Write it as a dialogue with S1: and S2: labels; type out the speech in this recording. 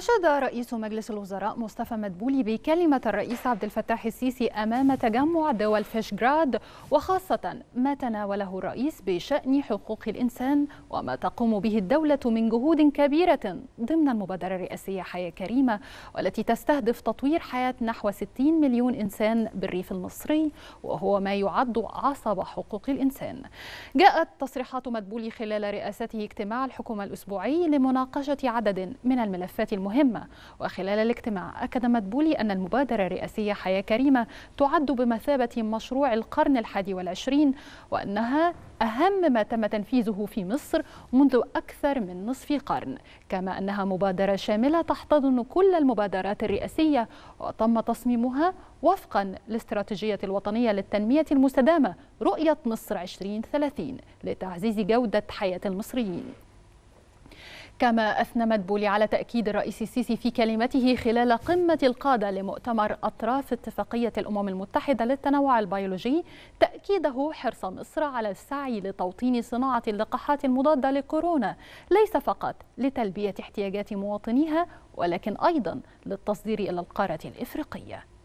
S1: أشاد رئيس مجلس الوزراء مصطفى مدبولي بكلمة الرئيس عبد الفتاح السيسي أمام تجمع دول فيشجراد وخاصة ما تناوله الرئيس بشأن حقوق الإنسان وما تقوم به الدولة من جهود كبيرة ضمن المبادرة الرئاسية حياة كريمة والتي تستهدف تطوير حياة نحو 60 مليون إنسان بالريف المصري وهو ما يعد عصب حقوق الإنسان جاءت تصريحات مدبولي خلال رئاسته اجتماع الحكومة الأسبوعي لمناقشة عدد من الملفات المهمة مهمة وخلال الاجتماع أكد مدبولي أن المبادرة الرئاسية حياة كريمة تعد بمثابة مشروع القرن الحادي والعشرين وأنها أهم ما تم تنفيذه في مصر منذ أكثر من نصف قرن كما أنها مبادرة شاملة تحتضن كل المبادرات الرئاسية وتم تصميمها وفقا لاستراتيجية الوطنية للتنمية المستدامة رؤية مصر 2030 لتعزيز جودة حياة المصريين كما أثنى مدبولي على تأكيد الرئيس السيسي في كلمته خلال قمة القادة لمؤتمر أطراف اتفاقية الأمم المتحدة للتنوع البيولوجي تأكيده حرص مصر على السعي لتوطين صناعة اللقاحات المضادة لكورونا ليس فقط لتلبية احتياجات مواطنيها ولكن أيضا للتصدير إلى القارة الإفريقية